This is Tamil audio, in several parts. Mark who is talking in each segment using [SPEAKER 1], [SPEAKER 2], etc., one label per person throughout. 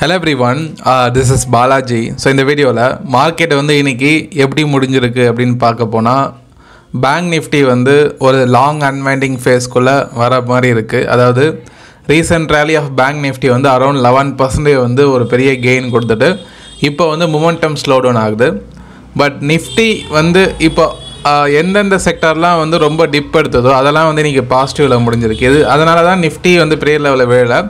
[SPEAKER 1] hello everyone this is Balaji so இந்த வீடியோவில் மார்க்கெட் வந்து இன்றைக்கி எப்படி முடிஞ்சிருக்கு அப்படின்னு பார்க்க போனால் பேங்க் நிஃப்டி வந்து ஒரு லாங் அன்வைண்டிங் ஃபேஸ்க்குள்ளே வர மாதிரி இருக்குது அதாவது recent rally of bank Nifty வந்து அரௌண்ட் லெவன் பர்சன்டேஜ் வந்து ஒரு பெரிய கெயின் கொடுத்துட்டு இப்போ வந்து மொமெண்டம் ஸ்லோ டவுன் ஆகுது பட் நிஃப்டி வந்து இப்போ uh, எந்தெந்த செக்டர்லாம் வந்து ரொம்ப டிப் எடுத்ததோ அதெல்லாம் வந்து இன்றைக்கி பாசிட்டிவில் முடிஞ்சிருக்கு இது அதனால தான் நிஃப்டி வந்து பெரிய லெவலில் வேலை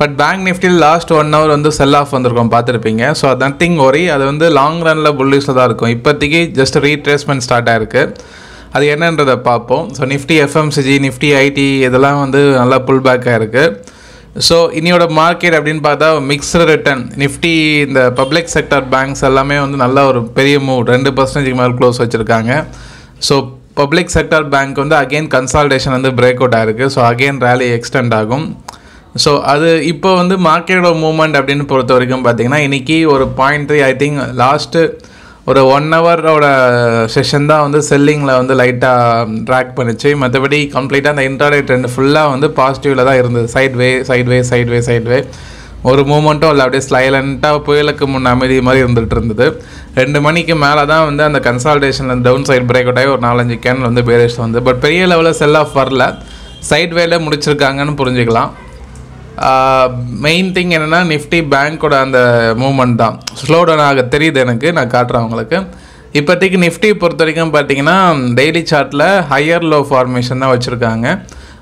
[SPEAKER 1] பட் பேங்க் நிஃப்டியில் லாஸ்ட் ஒன் ஹவர் வந்து செல் ஆஃப் வந்திருக்கோம் பார்த்துருப்பீங்க ஸோ நத்திங் ஒரி அது வந்து லாங் ரனில் புல்லிஸில் தான் இருக்கும் இப்போதைக்கு ஜஸ்ட் ரீட்ரேஸ்மெண்ட் ஸ்டார்ட் ஆயிருக்கு அது என்னன்றதை பார்ப்போம் so Nifty FMCG Nifty IT இதெல்லாம் வந்து நல்லா புல் பேக்காக இருக்குது ஸோ இனியோட மார்க்கெட் அப்படின்னு பார்த்தா மிக்சடு ரிட்டர்ன் நிஃப்டி இந்த பப்ளிக் செக்டர் பேங்க்ஸ் எல்லாமே வந்து நல்ல ஒரு பெரிய மூவ் ரெண்டு பர்சன்டேஜ்க்கு மேலே க்ளோஸ் வச்சுருக்காங்க ஸோ பப்ளிக் செக்டர் பேங்க் வந்து அகெயின் கன்சால்டேஷன் வந்து பிரேக் அவுட் ஆயிருக்கு ஸோ அகெயின் ரேலி எக்ஸ்டெண்ட் ஆகும் ஸோ அது இப்போ வந்து மார்க்கெட்டோட மூமெண்ட் அப்படின்னு பொறுத்த வரைக்கும் பார்த்தீங்கன்னா இன்றைக்கி ஒரு point three I think last ஒரு ஒன் ஹவரோட செஷன் தான் வந்து செல்லிங்கில் வந்து லைட்டாக ட்ராக் பண்ணிச்சு மற்றபடி கம்ப்ளீட்டாக அந்த இன்ட்ராடே ட்ரெண்ட் ஃபுல்லாக வந்து பாசிட்டிவில் தான் இருந்தது side side way side way side sideway ஒரு மூமெண்ட்டும் இல்லை அப்படியே ஸ்லைலண்ட்டாக புயலுக்கு முன் அமைதி மாதிரி இருந்துகிட்டு இருந்தது ரெண்டு மணிக்கு மேலே தான் வந்து அந்த கன்சால்டேஷனில் டவுன் சைட் பிரேக் அவுட் ஆகி ஒரு நாலஞ்சு கேன் வந்து பேரிஷ் வந்து பட் பெரிய லெவலில் செல் ஆஃப் வரல சைட் வேல முடிச்சிருக்காங்கன்னு புரிஞ்சுக்கலாம் மெயின் திங் என்னென்னா நிஃப்டி பேங்க்கோட அந்த மூமெண்ட் தான் ஸ்லோ டவுன் ஆக தெரியுது எனக்கு நான் காட்டுறேன் அவங்களுக்கு இப்போதைக்கு நிஃப்டி பொறுத்த வரைக்கும் பார்த்தீங்கன்னா டெய்லி சார்ட்டில் ஹையர் லோ ஃபார்மேஷன் தான் வச்சுருக்காங்க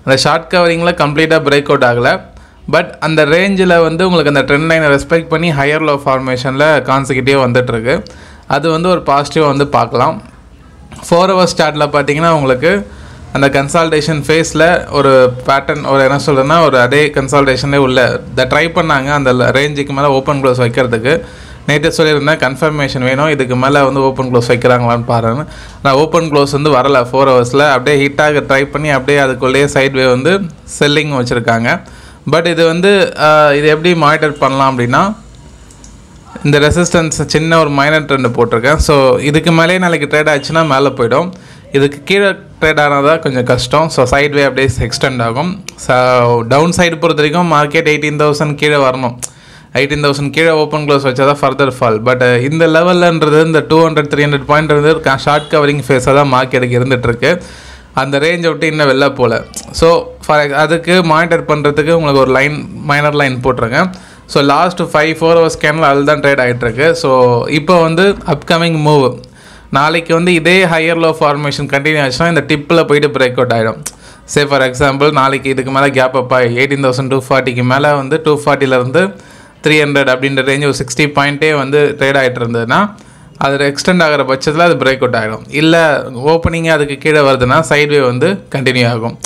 [SPEAKER 1] அந்த ஷார்ட் கவரிங்கில் கம்ப்ளீட்டாக பிரேக் அவுட் ஆகலை பட் அந்த ரேஞ்சில் வந்து உங்களுக்கு அந்த ட்ரெண்ட் லைனை ரெஸ்பெக்ட் பண்ணி ஹையர் லோ ஃபார்மேஷனில் கான்சிக்கிட்டே வந்துட்டுருக்கு அது வந்து ஒரு பாசிட்டிவாக வந்து பார்க்கலாம் ஃபோர் ஹவர்ஸ் சார்ட்டில் பார்த்தீங்கன்னா உங்களுக்கு அந்த கன்சால்டேஷன் ஃபேஸில் ஒரு பேட்டர்ன் ஒரு என்ன சொல்கிறதுனா ஒரு அதே கன்சால்டேஷனே உள்ள இதை ட்ரை பண்ணாங்க அந்த ரேஞ்சுக்கு மேலே ஓப்பன் க்ளோஸ் வைக்கிறதுக்கு நேற்று சொல்லியிருந்தேன் கன்ஃபர்மேஷன் வேணும் இதுக்கு மேலே வந்து ஓப்பன் க்ளோஸ் வைக்கிறாங்களான்னு பாருன்னு நான் ஓப்பன் க்ளோஸ் வந்து வரலை ஃபோர் ஹவர்ஸில் அப்படியே ஹீட்டாக ட்ரை பண்ணி அப்படியே அதுக்குள்ளேயே சைட்வே வந்து செல்லிங் வச்சுருக்காங்க பட் இது வந்து இது எப்படி மானிட்டர் பண்ணலாம் அப்படின்னா இந்த ரெசிஸ்டன்ஸ் சின்ன ஒரு மைனர் ட்ரெண்டு போட்டிருக்கேன் ஸோ இதுக்கு மேலே நாளைக்கு ட்ரேட் ஆச்சுன்னா மேலே போயிடும் இதுக்கு கீழே ட்ரேட் ஆனால் தான் கொஞ்சம் கஷ்டம் ஸோ சைட் வே அப்படியே எக்ஸ்டெண்ட் ஆகும் ஸோ டவுன் சைடு பொறுத்த வரைக்கும் மார்க்கெட் எயிட்டீன் தௌசண்ட் கீழே வரணும் எயிட்டீன் தௌசண்ட் கீழே ஓப்பன் க்ளோஸ் வச்சா தான் ஃபர்தர் ஃபால் பட் இந்த லெவலில்ன்றது இந்த two hundred three hundred point இருந்து ஷார்ட் கவரிங் ஃபேஸாக தான் மார்க்கெட்டுக்கு இருந்துகிட்ருக்கு அந்த ரேஞ்சை விட்டு இன்னும் வெளில போகல ஸோ ஃபார் அதுக்கு மானிட்டர் பண்ணுறதுக்கு உங்களுக்கு ஒரு லைன் மைனர் லைன் போட்டிருங்க so last five four hours கேனில் அது தான் ட்ரேட் ஆகிட்டுருக்கு ஸோ இப்போ வந்து அப்கமிங் மூவ் நாளைக்கு வந்து இதே ஹையர் லோ ஃபார்மேஷன் கண்டினியூ ஆச்சுன்னா இந்த டிப்பில் போயிட்டு பிரேக் அவுட் ஆகிடும் சே ஃபார் எக்ஸாம்பிள் நாளைக்கு இதுக்கு மேலே கேப் அப்பா எயிட்டீன் தௌசண்ட் டூ ஃபார்ட்டிக்கு மேலே வந்து டூ ஃபார்ட்டிலேருந்து த்ரீ ஹண்ட்ரட் அப்படின்ற ரேஞ்ச் ஒரு சிக்ஸ்டி பாயிண்ட்டே வந்து ட்ரேட் ஆகிட்டு இருந்ததுன்னா அது எக்ஸ்டெண்ட் ஆகிற பட்சத்தில் அது பிரேக் அவுட் ஆகிடும் இல்லை ஓப்பனிங்கே அதுக்கு கீழே வருதுன்னா சைட்வே வந்து கண்டினியூ ஆகும்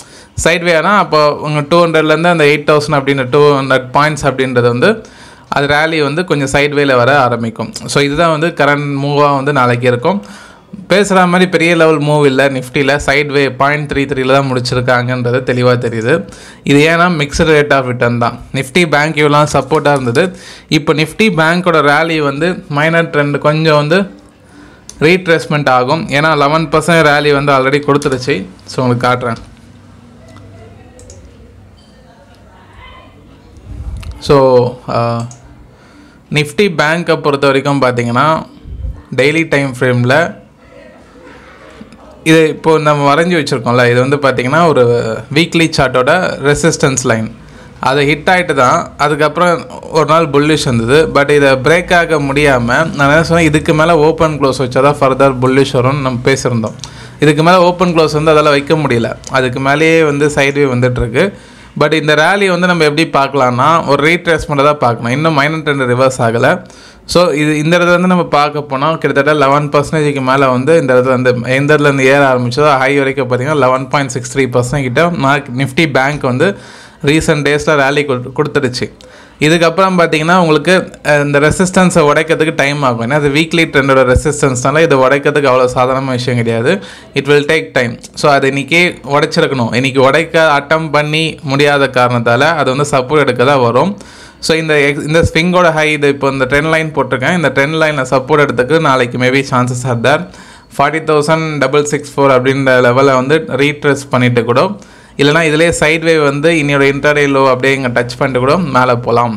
[SPEAKER 1] சைட்வேனா அப்போ உங்கள் டூ ஹண்ட்ரட்லேருந்து அந்த எயிட் தௌசண்ட் அப்படின்ற டூ ஹண்ட்ரட் பாயிண்ட்ஸ் அப்படின்றது வந்து அது ரேலி வந்து கொஞ்சம் வேல வர ஆரம்பிக்கும் ஸோ இதுதான் வந்து கரண்ட் மூவாக வந்து நாளைக்கு இருக்கும் பேசுகிற மாதிரி பெரிய லெவல் மூவ் இல்லை நிஃப்டியில் வே பாயிண்ட் த்ரீ த்ரீல தான் முடிச்சிருக்காங்கன்றது தெளிவாக தெரியுது இது ஏன்னா மிக்சடு ரேட் ஆஃப் ரிட்டர்ன் தான் நிஃப்டி பேங்க் இவ்வளோ சப்போர்ட்டாக இருந்தது இப்போ நிஃப்டி பேங்க்கோட ரேலி வந்து மைனர் ட்ரெண்ட் கொஞ்சம் வந்து ரீட்ரெஸ்மெண்ட் ஆகும் ஏன்னா லெவன் பர்சன்ட் ரேலி வந்து ஆல்ரெடி கொடுத்துருச்சு ஸோ உங்களுக்கு காட்டுறேன் ஸோ uh, நிஃப்டி பேங்க்கை பொறுத்த வரைக்கும் பார்த்தீங்கன்னா டெய்லி டைம் ஃப்ரேமில் இது இப்போது நம்ம வரைஞ்சி வச்சுருக்கோம்ல இது வந்து பார்த்திங்கன்னா ஒரு வீக்லி சார்ட்டோட ரெசிஸ்டன்ஸ் லைன் அது ஹிட் ஆகிட்டு தான் அதுக்கப்புறம் ஒரு நாள் புல்லிஷ் வந்தது பட் இதை பிரேக் ஆக முடியாமல் நான் என்ன சொன்னேன் இதுக்கு மேலே ஓப்பன் க்ளோஸ் வச்சால் தான் ஃபர்தர் புல்லிஷ் வரும்னு நம்ம பேசியிருந்தோம் இதுக்கு மேலே ஓப்பன் க்ளோஸ் வந்து அதெல்லாம் வைக்க முடியல அதுக்கு மேலேயே வந்து சைட்வே வந்துட்டுருக்கு பட் இந்த ரேலி வந்து நம்ம எப்படி பார்க்கலான்னா ஒரு ரீட்ரேஸ் தான் பார்க்கணும் இன்னும் மைனர் ட்ரெண்ட் ரிவர்ஸ் ஆகலை ஸோ இது இந்த இடத்துல வந்து நம்ம பார்க்க போனால் கிட்டத்தட்ட லெவன் பர்சன்டேஜுக்கு மேலே வந்து இந்த இடத்துல வந்து எந்த இடத்துலேருந்து ஏற ஆரம்பிச்சதோ ஹை வரைக்கும் பார்த்தீங்கன்னா eleven point six three percent கிட்ட மார்க் நிஃப்டி பேங்க் வந்து ரீசெண்ட் டேஸில் ரேலி கொடுத்துடுச்சு இதுக்கப்புறம் பார்த்தீங்கன்னா உங்களுக்கு இந்த ரெசிஸ்டன்ஸை உடைக்கிறதுக்கு டைம் ஆகும் ஏன்னா அது வீக்லி ட்ரெண்டோட ரெசிஸ்டன்ஸ்னால இது உடைக்கிறதுக்கு அவ்வளோ சாதாரண விஷயம் கிடையாது it will take time so அது இன்றைக்கே உடைச்சிருக்கணும் இன்றைக்கி உடைக்க அட்டம் பண்ணி முடியாத காரணத்தால் அது வந்து சப்போர்ட் எடுக்க தான் வரும் ஸோ இந்த எக்ஸ் இந்த ஸ்விங்கோட ஹை இது இப்போ இந்த ட்ரெண்ட் லைன் போட்டிருக்கேன் இந்த ட்ரெண்ட் லைனில் சப்போர்ட் எடுத்துக்கு நாளைக்கு maybe chances are there forty thousand double six four அப்படின்ற லெவலை வந்து ரீட்ரெஸ் பண்ணிவிட்டு கூட இல்லைனா இதிலே சைட் வேவ் வந்து இன்னியோட இன்டர்டே லோ அப்படியே இங்கே டச் பண்ணிட்டு கூட மேலே போகலாம்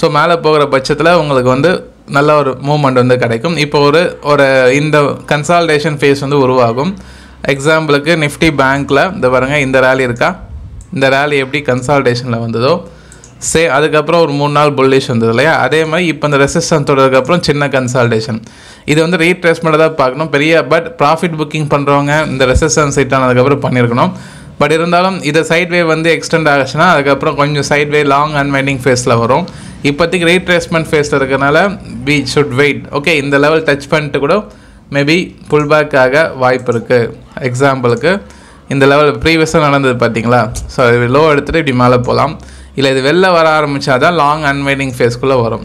[SPEAKER 1] ஸோ மேலே போகிற பட்சத்தில் உங்களுக்கு வந்து நல்ல ஒரு மூமெண்ட் வந்து கிடைக்கும் இப்போ ஒரு ஒரு இந்த கன்சால்டேஷன் ஃபேஸ் வந்து உருவாகும் எக்ஸாம்பிளுக்கு நிஃப்டி பேங்க்கில் இந்த பாருங்கள் இந்த ரேலி இருக்கா இந்த ரேலி எப்படி கன்சால்டேஷனில் வந்ததோ சே அதுக்கப்புறம் ஒரு மூணு நாள் புல்லிஷ் வந்தது இல்லையா அதே மாதிரி இப்போ இந்த ரெசிஸ்டன்ஸ் தொடர்க்கப்புறம் சின்ன கன்சால்டேஷன் இது வந்து ரீட்ரேஸ்மெண்ட்டாக தான் பார்க்கணும் பெரிய பட் ப்ராஃபிட் புக்கிங் பண்ணுறவங்க இந்த ரெசிஸ்டன்ஸ் ஹிட் ஆனதுக்கப்புறம் பண்ணியிருக்கணும் பட் இருந்தாலும் இதை வே வந்து எக்ஸ்டெண்ட் ஆகுச்சுன்னா அதுக்கப்புறம் கொஞ்சம் சைட்வே லாங் அன்வைண்டிங் ஃபேஸில் வரும் இப்போதைக்கு ரீட்ரேஸ்மெண்ட் ஃபேஸில் இருக்கிறனால வி ஷுட் வெயிட் ஓகே இந்த லெவல் டச் பண்ணிட்டு கூட மேபி புல் பேக் ஆக வாய்ப்பு இருக்குது எக்ஸாம்பிளுக்கு இந்த லெவல் ப்ரீவியஸாக நடந்தது பார்த்தீங்களா ஸோ இது லோ எடுத்துகிட்டு இப்படி மேலே போகலாம் இல்லை இது வெளில வர ஆரம்பித்தா தான் லாங் அன்வைண்டிங் ஃபேஸ்க்குள்ளே வரும்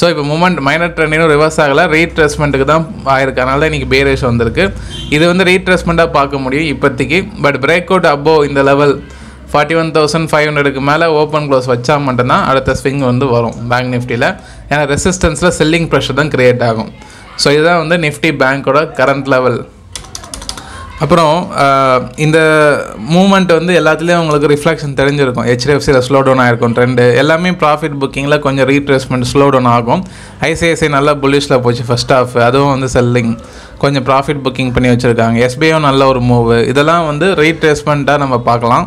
[SPEAKER 1] ஸோ இப்போ மூமெண்ட் மைனர் ட்ரெண்டிலும் ரிவர்ஸ் ஆகலை ரீட்ரெஸ்மெண்ட்டுக்கு தான் ஆயிருக்கு அதனால தான் இன்றைக்கி பேரேஷ் வந்திருக்கு இது வந்து ரீட்ரெஸ்மெண்ட்டாக பார்க்க முடியும் இப்போதைக்கு பட் பிரேக் அவுட் அப்போ இந்த level forty one thousand five ஹண்ட்ரடுக்கு மேலே ஓப்பன் க்ளோஸ் வச்சா மட்டும்தான் அடுத்த ஸ்விங் வந்து வரும் பேங்க் நிஃப்டியில் ஏன்னா ரெசிஸ்டன்ஸில் செல்லிங் ப்ரெஷர் தான் க்ரியேட் ஆகும் ஸோ இதுதான் வந்து நிஃப்டி பேங்க்கோட கரண்ட் லெவல் அப்புறம் இந்த மூமெண்ட் வந்து எல்லாத்துலேயும் உங்களுக்கு ரிஃப்ளெக்ஷன் தெரிஞ்சிருக்கும் ஹெச்டிஎஃப்சியில் ஸ்லோ டவுன் ஆகிருக்கும் ட்ரெண்டு எல்லாமே ப்ராஃபிட் புக்கிங்கில் கொஞ்சம் ரீப்ளேஸ்மெண்ட் ஸ்லோ டவுன் ஆகும் ஐசிஐசிஐ நல்லா புலிஷில் போச்சு ஃபஸ்ட் ஆஃப் அதுவும் வந்து செல்லிங் கொஞ்சம் ப்ராஃபிட் புக்கிங் பண்ணி வச்சுருக்காங்க எஸ்பிஐ நல்ல ஒரு மூவு இதெல்லாம் வந்து ரீட்ரேஸ்மெண்ட்டாக நம்ம பார்க்கலாம்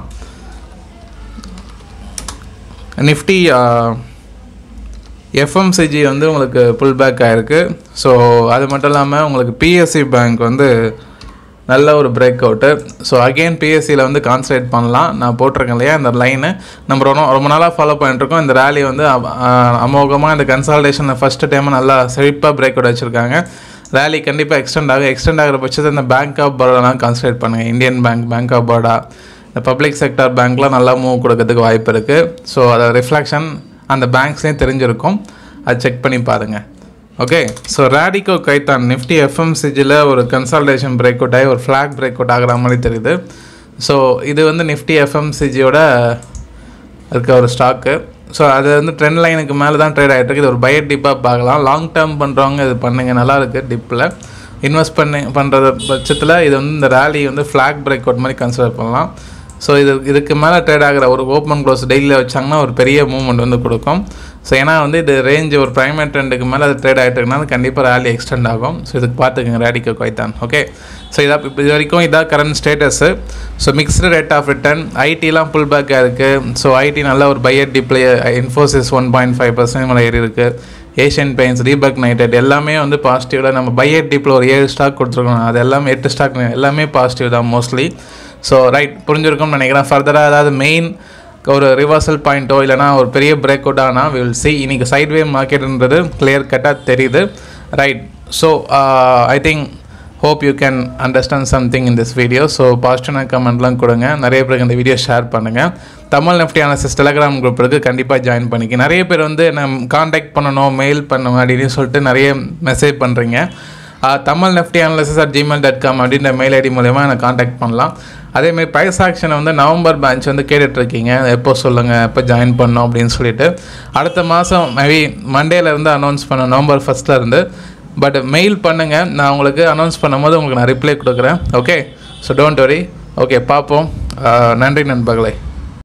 [SPEAKER 1] நிஃப்டி எஃப்எம்சிஜி வந்து உங்களுக்கு பேக் ஆகிருக்கு ஸோ அது மட்டும் இல்லாமல் உங்களுக்கு பிஎஸ்சி பேங்க் வந்து நல்ல ஒரு பிரேக் அவுட்டு ஸோ அகெயின் பிஎஸ்சியில் வந்து கான்சன்ட்ரேட் பண்ணலாம் நான் போட்டிருக்கேன் இல்லையா இந்த லைனு நம்ம ரொம்ப ரொம்ப நாளாக ஃபாலோ பண்ணிட்டுருக்கோம் இந்த ரேலி வந்து அமோகமாக இந்த கன்சால்டேஷனில் ஃபஸ்ட் டைம் நல்லா செழிப்பாக பிரேக் அவுட் வச்சுருக்காங்க ரேலி கண்டிப்பாக எக்ஸ்டெண்ட் ஆகும் எக்ஸ்டெண்ட் ஆகிற பட்சத்தை இந்த பேங்க் ஆஃப் பரோடாலாம் கான்சன்ட்ரேட் பண்ணுங்கள் Indian bank bank of Baroda இந்த பப்ளிக் செக்டர் பேங்க்லாம் நல்லா மூவ் கொடுக்கறதுக்கு வாய்ப்பு இருக்குது ஸோ அதை ரிஃப்ளெக்ஷன் அந்த பேங்க்ஸ்லேயும் தெரிஞ்சிருக்கும் அதை செக் பண்ணி பாருங்கள் ஓகே ஸோ ரேடிகோ கைத்தான் நிஃப்டி எஃப்எம்சிஜியில் ஒரு கன்சால்டேஷன் பிரேக் அவுட் ஆகி ஒரு ஃப்ளாக் பிரேக் அவுட் ஆகிற மாதிரி தெரியுது ஸோ இது வந்து நிஃப்டி எஃப்எம்சிஜியோட இருக்க ஒரு ஸ்டாக்கு ஸோ அது வந்து ட்ரெண்ட் லைனுக்கு மேலே தான் ட்ரேட் ஆகிட்டு இது ஒரு பயர் டிப்பாக பார்க்கலாம் லாங் டேர்ம் பண்ணுறவங்க இது பண்ணுங்கள் நல்லாயிருக்கு டிப்பில் இன்வெஸ்ட் பண்ணி பண்ணுற பட்சத்தில் இது வந்து இந்த ரேலி வந்து ஃப்ளாக் பிரேக் அவுட் மாதிரி கன்சிடர் பண்ணலாம் ஸோ இது இதுக்கு மேலே ட்ரேட் ஆகிற ஒரு ஓப்பன் க்ளோஸ் டெய்லியில் வச்சாங்கன்னா ஒரு பெரிய மூவ்மெண்ட் வந்து கொடுக்கும் ஸோ ஏன்னா வந்து இது ரேஞ்ச் ஒரு ப்ரைமேட் ட்ரெண்டுக்கு மேலே அது ட்ரேட் ஆகிட்டு கண்டிப்பாக ரேலி எக்ஸ்டெண்ட் ஆகும் ஸோ இதுக்கு பார்த்துக்கங்க ரேடிக்கோ கொய்தான் ஓகே ஸோ இதாக இப்போ இது வரைக்கும் இதான் current status so mixed rate of return ஐடிலாம் ஃபுல் பேக்காக இருக்குது ஸோ ஐடி நல்ல ஒரு பையர் டிப்ளே Infosys one point five percent மேலே ஏறி இருக்குது ஏஷியன் பெயின்ஸ் ரீபக் நைட்டட் எல்லாமே வந்து பாசிட்டிவில் நம்ம பை எட் டிப்பில் ஒரு ஏழு ஸ்டாக் கொடுத்துருக்கோம் அது எல்லாமே எட்டு ஸ்டாக் எல்லாமே பாசிட்டிவ் தான் மோஸ்ட்லி ஸோ ரைட் புரிஞ்சிருக்கும்னு நினைக்கிறேன் ஃபர்தராக ஏதாவது மெயின் ஒரு ரிவர்சல் பாயிண்ட்டோ இல்லைனா ஒரு பெரிய பிரேக் அவுட் ஆனால் வில் சி இன்றைக்கி சைட்வே மார்க்கெட்டுன்றது கிளியர் கட்டாக தெரியுது right so I think hope you can understand something in this video so பாசிட்டிவான கமெண்ட்லாம் கொடுங்க நிறைய பேருக்கு இந்த வீடியோ ஷேர் பண்ணுங்கள் Tamil Nifty analysis Telegram group இருக்குது கண்டிப்பாக ஜாயின் பண்ணிக்க நிறைய பேர் வந்து நான் காண்டாக்ட் பண்ணணும் மெயில் பண்ணணும் அப்படின்னு சொல்லிட்டு நிறைய மெசேஜ் பண்ணுறீங்க Tamil Nifty analysis at Gmail dot com அப்படின்ற மெயில் ஐடி மூலயமா எனக்கு காண்டாக்ட் பண்ணலாம் அதேமாதிரி பைஸ் ஆக்ஷனை வந்து நவம்பர் பேஞ்ச் வந்து கேட்டுட்ருக்கீங்க எப்போ சொல்லுங்கள் எப்போ ஜாயின் பண்ணோம் அப்படின்னு சொல்லிட்டு அடுத்த மாதம் மேபி மண்டேலேருந்து அனௌன்ஸ் பண்ண நவம்பர் ஃபஸ்ட்டில் இருந்து பட் மெயில் பண்ணுங்கள் நான் உங்களுக்கு அனௌன்ஸ் பண்ணும்போது உங்களுக்கு நான் ரிப்ளை கொடுக்குறேன் okay so don't worry okay பார்ப்போம் நன்றி நண்பர்களே